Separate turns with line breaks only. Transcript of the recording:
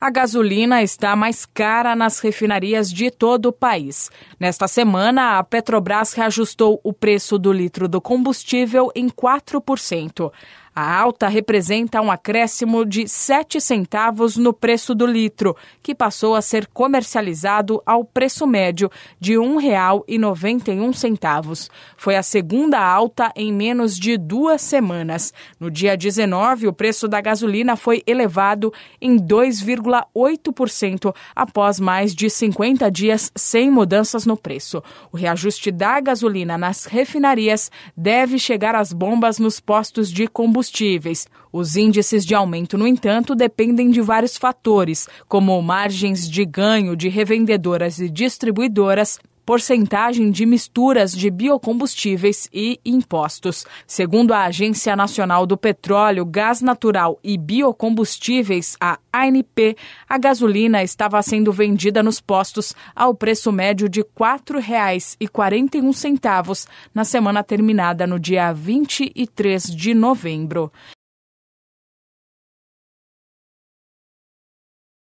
A gasolina está mais cara nas refinarias de todo o país. Nesta semana, a Petrobras reajustou o preço do litro do combustível em 4%. A alta representa um acréscimo de 7 centavos no preço do litro, que passou a ser comercializado ao preço médio de R$ 1,91. Foi a segunda alta em menos de duas semanas. No dia 19, o preço da gasolina foi elevado em 2,8% após mais de 50 dias sem mudanças no preço. O reajuste da gasolina nas refinarias deve chegar às bombas nos postos de combustível combustíveis. Os índices de aumento, no entanto, dependem de vários fatores, como margens de ganho de revendedoras e distribuidoras, porcentagem de misturas de biocombustíveis e impostos. Segundo a Agência Nacional do Petróleo, Gás Natural e Biocombustíveis, a ANP, a gasolina estava sendo vendida nos postos ao preço médio de R$ 4,41 na semana terminada no dia 23 de novembro.